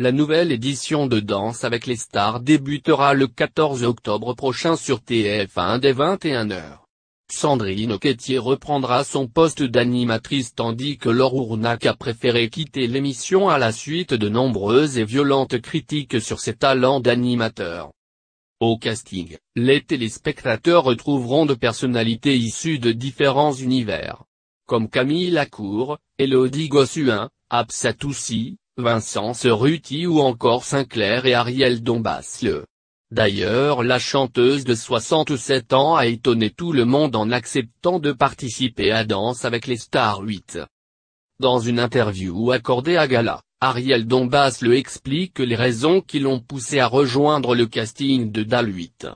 La nouvelle édition de Danse avec les stars débutera le 14 octobre prochain sur TF1 dès 21h. Sandrine Oquetier reprendra son poste d'animatrice tandis que Laure Ournac a préféré quitter l'émission à la suite de nombreuses et violentes critiques sur ses talents d'animateur. Au casting, les téléspectateurs retrouveront de personnalités issues de différents univers. Comme Camille Lacour, Elodie Gossuin, Absatoussi, Vincent Ruti ou encore Sinclair et Ariel Dombasle. D'ailleurs la chanteuse de 67 ans a étonné tout le monde en acceptant de participer à Danse avec les Stars 8. Dans une interview accordée à Gala, Ariel Dombasle explique les raisons qui l'ont poussé à rejoindre le casting de DAL 8.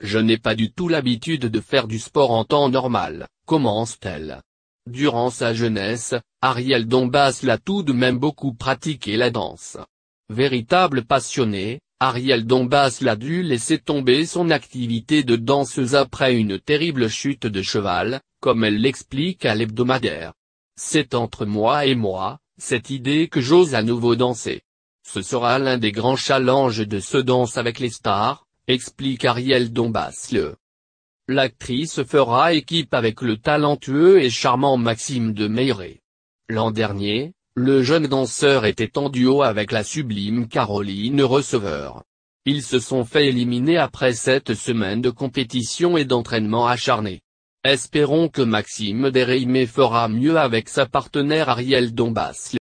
Je n'ai pas du tout l'habitude de faire du sport en temps normal, commence-t-elle. Durant sa jeunesse, Ariel Dombas l'a tout de même beaucoup pratiqué la danse. Véritable passionnée, Ariel Dombas l'a dû laisser tomber son activité de danseuse après une terrible chute de cheval, comme elle l'explique à l'hebdomadaire. C'est entre moi et moi, cette idée que j'ose à nouveau danser. Ce sera l'un des grands challenges de ce danse avec les stars, explique Ariel Dombas le l'actrice fera équipe avec le talentueux et charmant Maxime de Meyré. L'an dernier, le jeune danseur était en duo avec la sublime Caroline Receveur. Ils se sont fait éliminer après sept semaines de compétition et d'entraînement acharné. Espérons que Maxime Dereimé fera mieux avec sa partenaire Ariel Dombasle.